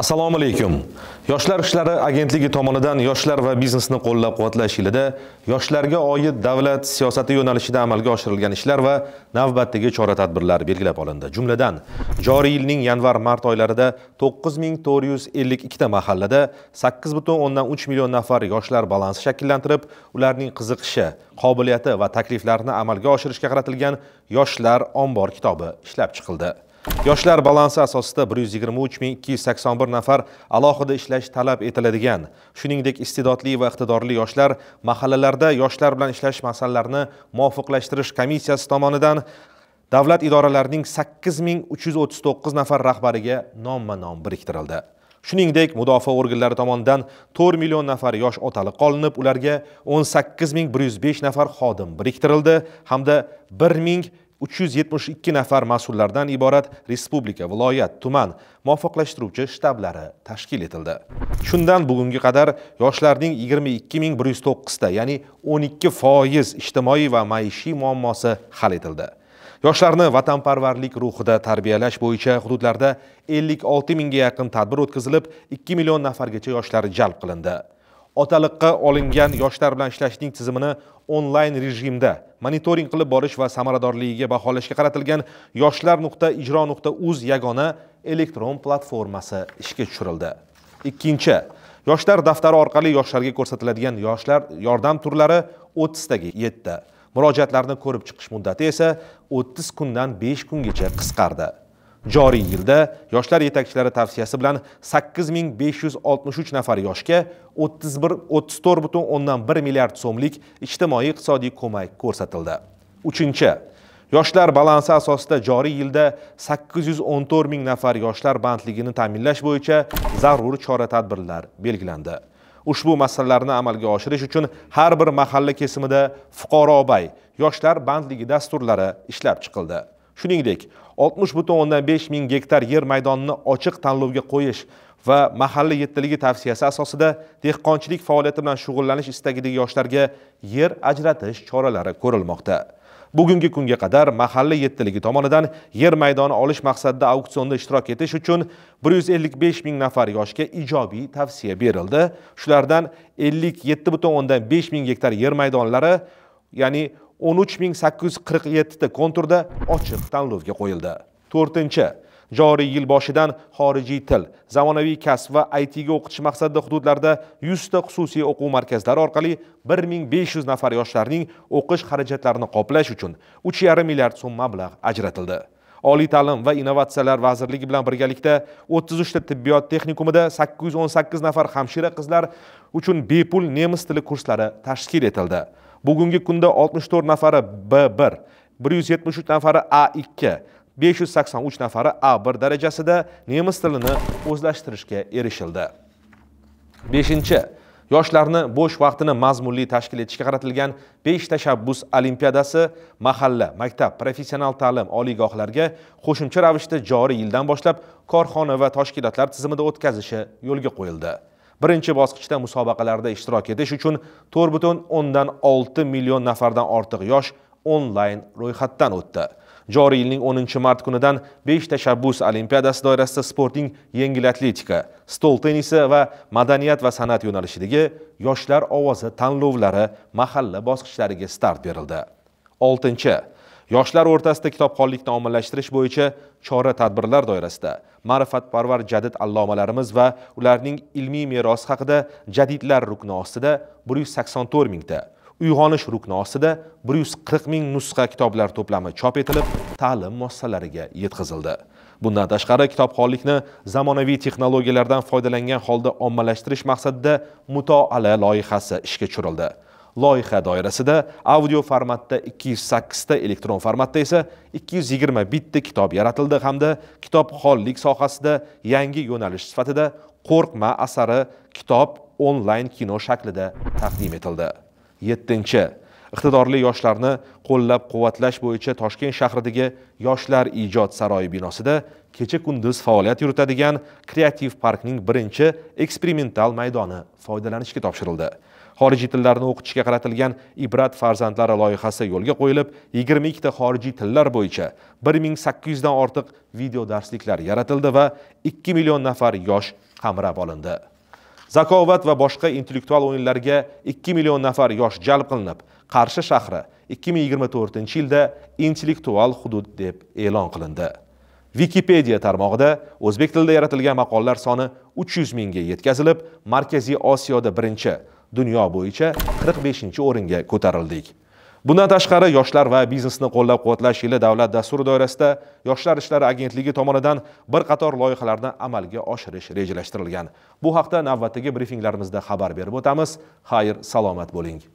assalomu alaykum yoshlar ishlari agentligi tomonidan yoshlar va biznesni qo'llab quvvatlash yilida yoshlarga oid davlat siyosati yo'nalishida amalga oshirilgan ishlar va navbatdagi chora tadbirlar belgilab olindi jumladan joriy yilning yanvar mart oylarida 9452 ta mahallada 8,3 million nafar yoshlar balansi shakllantirib ularning qiziqishi qobiliyati va takliflarini amalga oshirishga qaratilgan yoshlar ombor kitobi ishlab chiqildi yoshlar balansi asosida 123.281 nafar alohida ishlash talab etiladigan shuningdek iste'dodli va iqtidorli yoshlar mahallalarda yoshlar bilan ishlash masalalarini muvofiqlashtirish komissiyasi tomonidan davlat idoralarining 8339 nafar rahbariga nomma nom biriktirildi shuningdek mudofaa organlari tomonidan 4 million nafar yosh otali qolinib ularga 18105 nafar xodim biriktirildi hamda 1000 372 nafar mas'ullardan iborat respublika, viloyat, tuman muvofiqlashtiruvchi shtablari tashkil etildi. Shundan bugunga qadar yoshlarning 22109 ta, ya'ni 12% ijtimoiy va maishiy muammosi hal etildi. Yoshlarni vatanparvarlik ruhida tarbiyalash bo'yicha hududlarda 56 mingga yaqin tadbir o'tkazilib, 2 million nafargacha yoshlar jalb qilindi. otaliqqa olingan yoshlar bilan ishlashning tizimini onlayn rejimda monitoring qilib borish va samaradorligiga baholashga qaratilgan yoshlar nuqta ijro nuqta uz yagona elektron platformasi ishga tushirildi ikkinchi yoshlar daftari orqali yoshlarga ko'rsatiladigan yoshlar yordam turlari o'ttiztaga yetdi murojaatlarni ko'rib chiqish muddati esa o'ttiz kundan besh kungacha qisqardi joriy yilda yoshlar yetakchilari tavsiyasi bilan 8563 nafar yoshga 31 34,1 milliard so'mlik ijtimoiy iqtisodiy ko'mak ko'rsatildi. 3. chi Yoshlar balansi asosida joriy yilda 814 ming nafar yoshlar bandligini ta'minlash bo'yicha zarur chora-tadbirlar belgilandi. Ushbu masalalarni amalga oshirish uchun har bir mahalla kesimida bay yoshlar bandligi dasturlari ishlab chiqildi. shuningdek 60 butun o'ndan besh ming gektar yer maydonini ochiq tanlovga qo'yish va mahalla yettiligi tavsiyasi asosida dehqonchilik faoliyati bilan shug'ullanish istagidagi yoshlarga yer ajratish choralari ko'rilmoqda bugungi kunga qadar mahalla yettiligi tomonidan yer maydoni olish maqsadida auksionda ishtirok etish uchun 155 ming nafar yoshga ijobiy tavsiya berildi shulardan 57,5 ming gektar yer maydonlari ya'ni 13847 ta konturda ochiq tanlovga qo'yildi 4-chi joriy yil boshidan xorijiy til zamonaviy kasb va ITga o'qitish maqsadida hududlarda 100 ta xususiy o'quv markazlari orqali 1500 nafar yoshlarning o'qish xarajatlarini qoplash uchun 3,5 milliard so'm mablag' ajratildi oliy ta'lim va innovatsiyalar vazirligi bilan birgalikda 33 ta tibbiyot texnikumida 818 nafar hamshira qizlar uchun bepul nemis tili kurslari tashkil etildi bugungi kunda 64 nafari B1, 173 nafari A2, 583 nafari A1 darajasida nemis tilini o'zlashtirishga erishildi. 5. Yoshlarni bo'sh vaqtini mazmunli tashkil etishga qaratilgan 5 tashabbus olimpiadasi mahalla, maktab, professional ta'lim oliygohlarga qo'shimcha ravishda joriy yildan boshlab korxona va tashkilotlar tizimida o'tkazishi yo'lga qo'yildi. birinchi bosqichda musobaqalarda ishtirok etish uchun to'rt butun o'ndan olti million nafardan ortiq yosh onlayn ro'yxatdan o'tdi joriy yilning 10 mart kunidan 5 tashabbus olimpiadasi doirasida sportning yengil atletika stol tennisi va madaniyat va san'at yo'nalishidagi yoshlar ovozi tanlovlari mahalla bosqichlariga start berildi 6 yoshlar o'rtasida kitobxonlikni ommalashtirish bo'yicha chora tadbirlar doirasida ma'rifatparvar jadid allomalarimiz va ularning ilmiy merosi haqida jadidlar rukni ostida bir yuz sakson to'rt mingta uyg'onish rukni ostida bir yuz qirq ming nusxa kitoblar to'plami chop etilib ta'lim muassasalariga yetkazildi bundan tashqari kitobxonlikni zamonaviy texnologiyalardan foydalangan holda ommalashtirish maqsadida mutoala loyihasi ishga tushirildi loyiha doirasida audio formatda 208 ta elektron formatda esa yigirma bitta kitob yaratildi hamda kitobxonlik sohasida yangi yo'nalish sifatida qo'rqma asari kitob onlayn kino shaklida taqdim etildi 7 iqtidorli yoshlarni qo'llab quvvatlash bo'yicha toshkent shahridagi yoshlar ijod saroyi binosida kecha kunduz faoliyat yuritadigan kreativ parkning birinchi eksperimental maydoni foydalanishga topshirildi xorijiy tillarni o'qitishga qaratilgan ibrat farzandlari loyihasi yo'lga qo'yilib 22 ta xorijiy tillar bo'yicha 1800 dan ortiq video darsliklar yaratildi va 2 million nafar yosh qamrab olindi zakovat va boshqa intellektual o'yinlarga 2 million nafar yosh jalb qilinib qarshi shahri 2024 yilda intellektual hudud deb e'lon qilindi Wikipedia tarmog'ida o'zbek tilida yaratilgan maqollar soni 300 mingga yetkazilib, Markaziy Osiyoda birinchi, dunyo bo'yicha 45 o'ringa ko'tarildik bundan tashqari yoshlar va biznesni qo'llab quvvatlash yili davlat dasturi doirasida yoshlar ishlari agentligi tomonidan bir qator loyihalarni amalga oshirish rejalashtirilgan bu haqda navbatdagi brifinglarimizda xabar berib o'tamiz xayr salomat bo'ling